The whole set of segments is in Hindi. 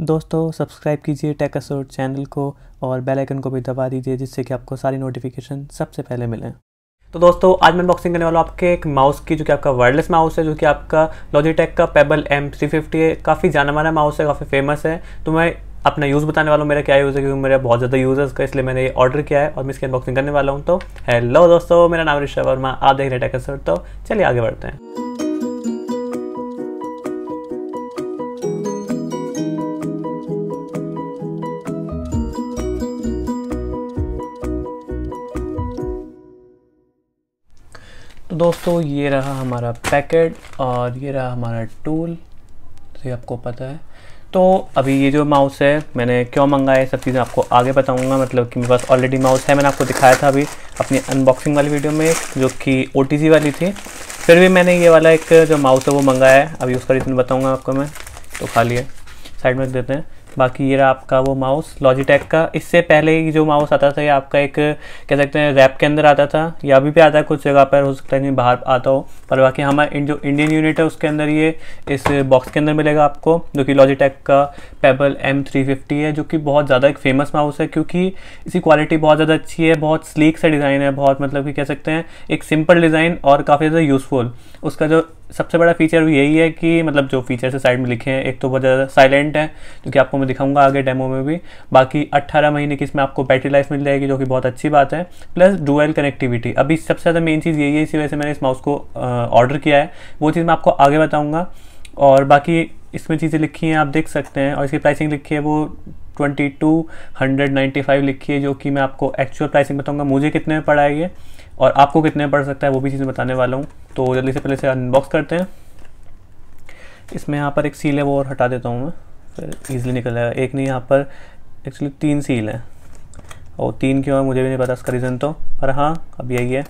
दोस्तों सब्सक्राइब कीजिए टेक असोर्ट चैनल को और बेल आइकन को भी दबा दीजिए जिससे कि आपको सारी नोटिफिकेशन सबसे पहले मिलें तो दोस्तों आज मैं अनबॉक्सिंग करने वाला हूँ आपके एक माउस की जो कि आपका वायरलेस माउस है जो कि आपका लॉजिटेक का पेबल एम थ्री फिफ्टी है काफ़ी जाना माना माउस है काफ़ी फेमस है तो मैं अपना यूज़ बताने वाला हूँ मेरा क्या यूज़ है क्योंकि मेरा बहुत ज़्यादा यूज़र्स का इसलिए मैंने ये ऑर्डर किया है और मैं इसकी अनबॉक्सिंग करने वाला हूँ तो हेलो दोस्तों मेरा नाम ऋषभ वर्मा आप देख रहे हैं टेक तो चलिए आगे बढ़ते हैं तो दोस्तों ये रहा हमारा पैकेट और ये रहा हमारा टूल तो ये आपको पता है तो अभी ये जो माउस है मैंने क्यों मंगाया है सब चीज़ें आपको आगे बताऊंगा मतलब कि मेरे पास ऑलरेडी माउस है मैंने आपको दिखाया था अभी अपनी अनबॉक्सिंग वाली वीडियो में जो कि ओ वाली थी फिर भी मैंने ये वाला एक जो माउस है वो मंगाया है अभी उसका रीज़न बताऊँगा आपको मैं तो खा लिए साइड में देते हैं बाकी ये रहा आपका वो माउस लॉजिटेक का इससे पहले जो माउस आता था ये आपका एक कह सकते हैं रैप के अंदर आता था या अभी भी आता है कुछ जगह पर हो सकता है बाहर आता हो पर बाकी हमारा जो इंडियन यूनिट है उसके अंदर ये इस बॉक्स के अंदर मिलेगा आपको जो कि लॉजिटेक का पेबल एम है जो कि बहुत ज़्यादा एक फेमस माउस है क्योंकि इसकी क्वालिटी बहुत ज़्यादा अच्छी है बहुत स्लीक सा डिज़ाइन है बहुत मतलब कि कह सकते हैं एक सिंपल डिज़ाइन और काफ़ी ज़्यादा यूज़फुल उसका जो सबसे बड़ा फीचर भी यही है कि मतलब जो फीचर्स साइड में लिखे हैं एक तो बहुत ज़्यादा साइलेंट है जो कि आपको मैं दिखाऊंगा आगे डेमो में भी बाकी 18 महीने की इसमें आपको बैटरी लाइफ मिल जाएगी जो कि बहुत अच्छी बात है प्लस डुअल कनेक्टिविटी अभी सबसे ज़्यादा मेन चीज़ यही है इसी वजह से मैंने इस माउस को ऑर्डर किया है वो चीज़ मैं आपको आगे बताऊँगा और बाकी इसमें चीज़ें लिखी हैं आप देख सकते हैं और इसकी प्राइसिंग लिखी है वो twenty two hundred ninety five लिखी है जो कि मैं आपको एक्चुअल प्राइसिंग बताऊँगा मुझे कितने में पड़ा है ये और आपको कितने पड़ सकता है वो भी चीज़ बताने वाला हूँ तो जल्दी से पहले से अनबॉक्स करते हैं इसमें यहाँ पर एक सील है वो और हटा देता हूँ मैं फिर ईजिली निकल जाएगा एक नहीं यहाँ पर एक्चुअली तीन सील है और तीन क्यों है मुझे भी नहीं पता इसका रीज़न तो पर हाँ अब यही है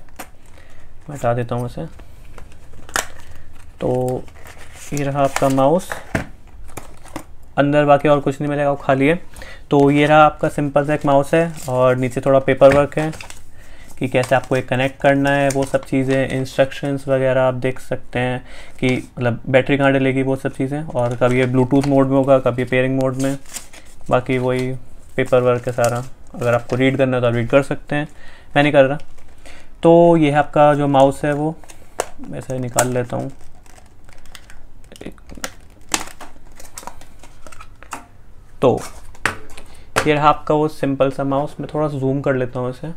मैं हटा देता हूँ इसे तो ये रहा आपका माउस अंदर बाकी और कुछ नहीं मिलेगा वो खाली है तो ये रहा आपका सिंपल सा एक माउस है और नीचे थोड़ा पेपर वर्क है कि कैसे आपको एक कनेक्ट करना है वो सब चीज़ें इंस्ट्रक्शंस वगैरह आप देख सकते हैं कि मतलब बैटरी कहाँ डलेगी वो सब चीज़ें और कभी ये ब्लूटूथ मोड में होगा कभी पेयरिंग मोड में बाकी वही पेपर वर्क है सारा अगर आपको रीड करना है तो आप रीड कर सकते हैं मैं नहीं कर रहा तो ये है आपका जो माउस है वो ऐसे निकाल लेता हूँ तो ये रहा आपका वो सिंपल सा माउस मैं थोड़ा सा जूम कर लेता हूँ इसे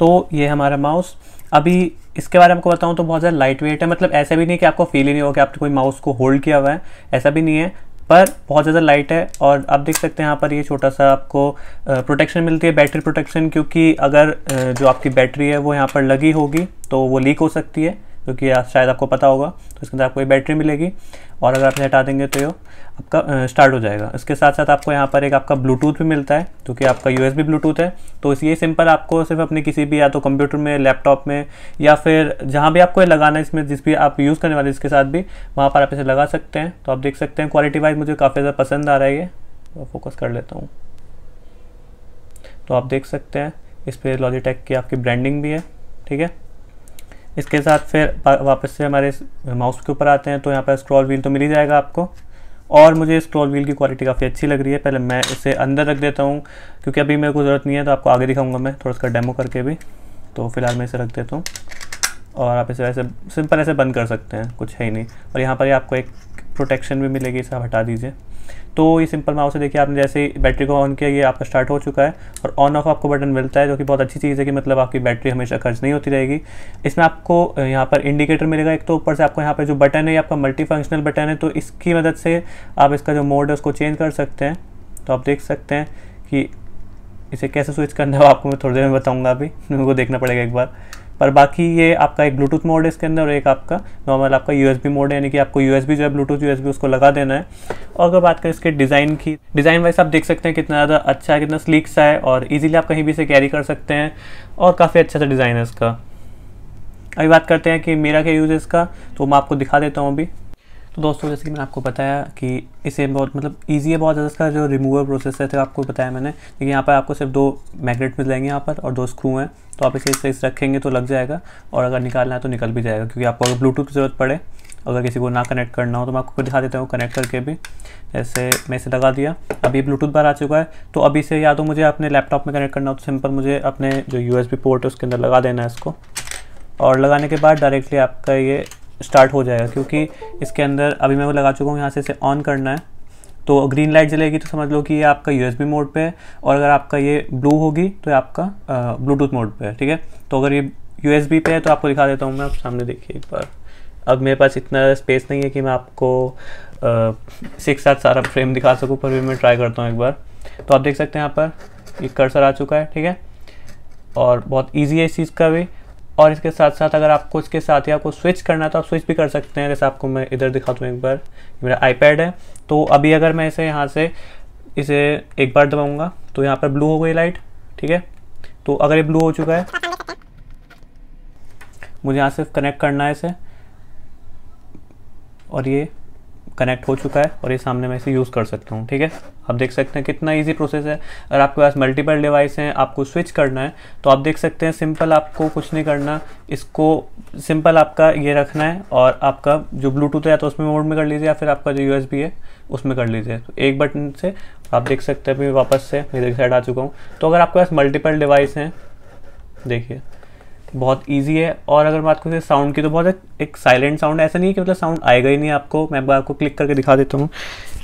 तो ये हमारा माउस अभी इसके बारे में आपको बताऊँ तो बहुत ज़्यादा लाइट वेट है मतलब ऐसा भी नहीं कि आपको फील ही नहीं हो कि आपने कोई माउस को होल्ड किया हुआ है ऐसा भी नहीं है पर बहुत ज़्यादा लाइट है और आप देख सकते हैं यहाँ पर ये छोटा सा आपको प्रोटेक्शन मिलती है बैटरी प्रोटेक्शन क्योंकि अगर जो आपकी बैटरी है वो यहाँ पर लगी होगी तो वो लीक हो सकती है क्योंकि आप शायद आपको पता होगा तो इसके अंदर आपको ये बैटरी मिलेगी और अगर आप हटा देंगे तो ये आपका स्टार्ट हो जाएगा इसके साथ साथ आपको यहाँ पर एक आपका ब्लूटूथ भी मिलता है क्योंकि तो आपका यू ब्लूटूथ है तो ये सिंपल आपको सिर्फ अपने किसी भी या तो कंप्यूटर में लैपटॉप में या फिर जहाँ भी आपको ये लगाना है इसमें जिस भी आप यूज़ करने वाले इसके साथ भी वहाँ पर आप इसे लगा सकते हैं तो आप देख सकते हैं क्वालिटी वाइज मुझे काफ़ी ज़्यादा पसंद आ रहा है ये फोकस कर लेता हूँ तो आप देख सकते हैं इस पर लॉजिटेक की आपकी ब्रांडिंग भी है ठीक है इसके साथ फिर वापस से हमारे माउस के ऊपर आते हैं तो यहाँ पर स्क्रॉल व्हील तो मिल ही जाएगा आपको और मुझे स्क्रॉल व्हील की क्वालिटी काफ़ी अच्छी लग रही है पहले मैं इसे अंदर रख देता हूँ क्योंकि अभी मेरे को ज़रूरत नहीं है तो आपको आगे दिखाऊंगा मैं थोड़ा सा डेमो करके भी तो फिलहाल मैं इसे रख देता हूँ और आप इसे ऐसे सिंपल ऐसे बंद कर सकते हैं कुछ है ही नहीं और यहाँ पर ही आपको एक प्रोटेक्शन भी मिलेगी इसे आप हटा दीजिए तो ये सिंपल माउस से देखिए आपने जैसे बैटरी को ऑन किया ये आपका स्टार्ट हो चुका है और ऑन ऑफ आपको बटन मिलता है जो कि बहुत अच्छी चीज़ है कि मतलब आपकी बैटरी हमेशा खर्च नहीं होती रहेगी इसमें आपको यहाँ पर इंडिकेटर मिलेगा एक तो ऊपर से आपको यहाँ पर जो बटन है ये आपका मल्टी फंक्शनल बटन है तो इसकी मदद से आप इसका जो मोड है उसको चेंज कर सकते हैं तो आप देख सकते हैं कि इसे कैसे स्विच करना है आपको मैं थोड़ी देर में बताऊँगा अभी उनको देखना पड़ेगा एक बार पर बाकी ये आपका एक ब्लूटूथ मोड है इसके अंदर और एक आपका नॉर्मल आपका यूएसबी मोड है यानी कि आपको यूएसबी जो है ब्लूटूथ यूएसबी उसको लगा देना है और अगर बात करें इसके डिज़ाइन की डिज़ाइन वाइज आप देख सकते हैं कितना ज़्यादा अच्छा है कितना स्लीक सा है और ईजिली आप कहीं भी इसे कैरी कर सकते हैं और काफ़ी अच्छा सा डिज़ाइन है इसका अभी बात करते हैं कि मेरा क्या यूज़ है इसका तो मैं आपको दिखा देता हूँ अभी तो दोस्तों जैसे कि मैंने आपको बताया कि इसे बहुत मतलब ईजी है बहुत ज़्यादा इसका जो रिमूवर प्रोसेस है तो आपको बताया मैंने लेकिन यहाँ पर आपको सिर्फ दो मैगनेट मिल जाएंगे यहाँ पर और दो स्क्रू हैं तो आप इसे इस रखेंगे तो लग जाएगा और अगर निकालना है तो निकल भी जाएगा क्योंकि आपको अगर ब्लूटूथ की ज़रूरत पड़े अगर किसी को ना कनेक्ट करना हो तो मैं आपको दिखा देता हूँ कनेक्ट करके भी जैसे मैं इसे लगा दिया अभी ब्लूटूथ बार आ चुका है तो अभी से या तो मुझे अपने लैपटॉप में कनेक्ट करना हो तो सिंपल मुझे अपने जो यू पोर्ट है उसके अंदर लगा देना है इसको और लगाने के बाद डायरेक्टली आपका ये स्टार्ट हो जाएगा क्योंकि इसके अंदर अभी मैं वो लगा चुका हूँ यहाँ से इसे ऑन करना है तो ग्रीन लाइट जलेगी तो समझ लो कि ये आपका यू मोड पे है और अगर आपका ये ब्लू होगी तो ये आपका ब्लूटूथ मोड पे है ठीक है तो अगर ये यू पे है तो आपको दिखा देता हूँ मैं आप सामने देखिए एक बार अब मेरे पास इतना स्पेस नहीं है कि मैं आपको एक साथ सारा फ्रेम दिखा सकूँ पर भी मैं ट्राई करता हूँ एक बार तो आप देख सकते हैं यहाँ पर ये कर्सर आ चुका है ठीक है और बहुत ईजी है इस चीज़ का भी और इसके साथ साथ अगर आपको इसके साथ ही आपको स्विच करना है तो आप स्विच भी कर सकते हैं जैसे आपको मैं इधर दिखा दूँ एक बार मेरा आईपैड है तो अभी अगर मैं इसे यहाँ से इसे एक बार दबाऊँगा तो यहाँ पर ब्लू हो गई लाइट ठीक है तो अगर ये ब्लू हो चुका है मुझे यहाँ से कनेक्ट करना है इसे और ये कनेक्ट हो चुका है और ये सामने मैं इसे यूज़ कर सकता हूँ ठीक है आप देख सकते हैं कितना इजी प्रोसेस है अगर आपके पास मल्टीपल डिवाइस हैं आपको स्विच करना है तो आप देख सकते हैं सिंपल आपको कुछ नहीं करना इसको सिंपल आपका ये रखना है और आपका जो ब्लूटूथ है तो उसमें मोड में कर लीजिए या फिर आपका जो यू है उसमें कर लीजिए तो एक बटन से आप देख सकते हैं अभी वापस से मेरे साइड आ चुका हूँ तो अगर आपके पास मल्टीपल डिवाइस हैं देखिए बहुत ईजी है और अगर बात करें साउंड की तो बहुत एक साइलेंट साउंड ऐसा नहीं है कि मतलब साउंड आएगा ही नहीं आपको मैं आपको क्लिक करके दिखा देता हूँ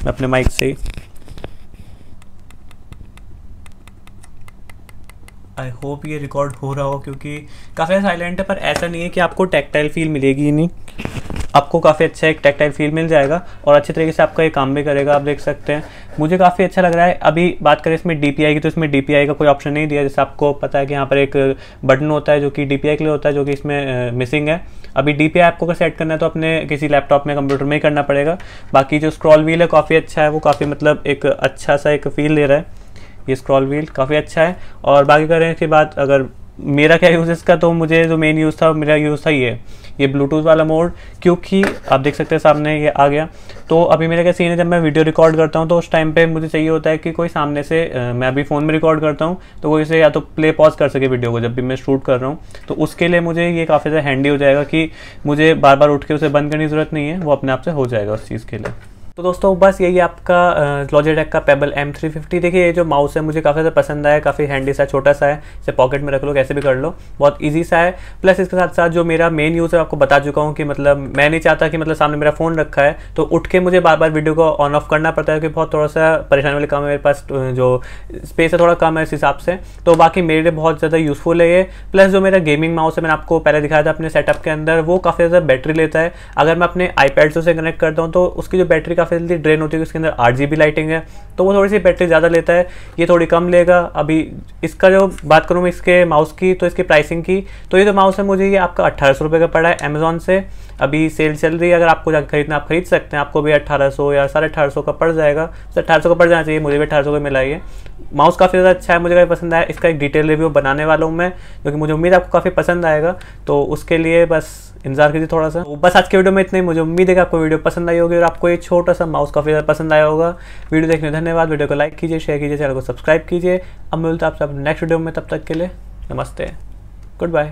मैं अपने माइक से आई होप ये रिकॉर्ड हो रहा हो क्योंकि काफ़ी साइलेंट है पर ऐसा नहीं है कि आपको टैक्टाइल फील मिलेगी ही नहीं आपको काफ़ी अच्छा एक टेक्टाइल फील मिल जाएगा और अच्छे तरीके से आपका ये काम भी करेगा आप देख सकते हैं मुझे काफ़ी अच्छा लग रहा है अभी बात करें इसमें डी की तो इसमें डी का कोई ऑप्शन नहीं दिया जैसे आपको पता है कि यहाँ पर एक बटन होता है जो कि डी के लिए होता है जो कि इसमें मिसिंग है अभी डी आपको सेट करना है तो अपने किसी लैपटॉप में कंप्यूटर में ही करना पड़ेगा बाकी जो स्क्रॉल व्हील है काफ़ी अच्छा है वो काफ़ी मतलब एक अच्छा सा एक फील दे रहा है ये स्क्रॉल व्हील काफ़ी अच्छा है और बाकी करें इसके बाद अगर मेरा क्या यूज़ इसका तो मुझे जो मेन यूज़ था मेरा यूज़ था ये ये ब्लूटूथ वाला मोड क्योंकि आप देख सकते हैं सामने ये आ गया तो अभी मेरा क्या सीन है जब मैं वीडियो रिकॉर्ड करता हूँ तो उस टाइम पे मुझे चाहिए होता है कि कोई सामने से आ, मैं अभी फ़ोन में रिकॉर्ड करता हूँ तो कोई इसे या तो प्ले पॉज कर सके वीडियो को जब भी मैं शूट कर रहा हूँ तो उसके लिए मुझे ये काफ़ी ज़्यादा हैंडी हो जाएगा कि मुझे बार बार उठ के उसे बंद करने की ज़रूरत नहीं है वो अपने आप से हो जाएगा उस चीज़ के लिए तो दोस्तों बस यही आपका लॉजिटेक का पेबल एम थ्री फिफ्टी देखिए ये जो माउस है मुझे काफ़ी ज़्यादा पसंद आया काफ़ी हैंडी सा छोटा सा है इसे पॉकेट में रख लो कैसे भी कर लो बहुत ईजी सा है प्लस इसके साथ साथ जो मेरा मेन यूज़ है आपको बता चुका हूँ कि मतलब मैं नहीं चाहता कि मतलब सामने मेरा फ़ोन रखा है तो उठ के मुझे बार बार वीडियो को ऑन ऑफ करना पड़ता है क्योंकि बहुत थोड़ा सा परेशानी वाले काम है मेरे पास जो स्पेस है थोड़ा कम है इस हिसाब से तो बाकी मेरे लिए बहुत ज़्यादा यूज़फुल है ये प्लस जो मेरा गेमिंग माउस है मैंने आपको पहले दिखाया था अपने सेटअप के अंदर वो काफ़ी ज़्यादा बैटरी लेता है अगर मैं अपने आईपैड से उसे कनेक्ट करता हूँ तो उसकी जो बैटरी काफ़ी जल्दी ड्रेन होती है उसके अंदर आठ जी लाइटिंग है तो वो थोड़ी सी बैटरी ज़्यादा लेता है ये थोड़ी कम लेगा अभी इसका जो बात करूँ मैं इसके माउस की तो इसकी प्राइसिंग की तो ये जो माउस है मुझे ये आपका अट्ठारह सौ का पड़ा है अमेज़ोन से अभी सेल चल रही है अगर आपको जाकर खरीदना आप खरीद सकते हैं आपको भी अट्ठारह सौ या साढ़े अठारह सौ का पड़ जाएगा सर तो अट्ठारह सौ का पड़ जाना चाहिए मुझे भी अठारह सौ का मिला ये माउस काफ़ी ज़्यादा अच्छा है मुझे काफ़ी पसंद आया इसका एक डिटेल रिव्यू बनाने वाला हूँ मैं क्योंकि मुझे उम्मीद आपको काफ़ी पसंद आएगा तो उसके लिए बस इंतजार कीजिए थोड़ा सा तो बस आज के वीडियो में इतना ही मुझे उम्मीद है कि आपको वीडियो पसंद आई होगी और आपको ये छोटा सा माउस काफ़ी ज़्यादा पसंद आया होगा वीडियो देखने धन्यवाद वीडियो को लाइक कीजिए शेयर कीजिए चैनल को सब्सक्राइब कीजिए अब मिलता है आपसे नेक्स्ट वीडियो में तब तक के लिए नमस्ते गुड बाय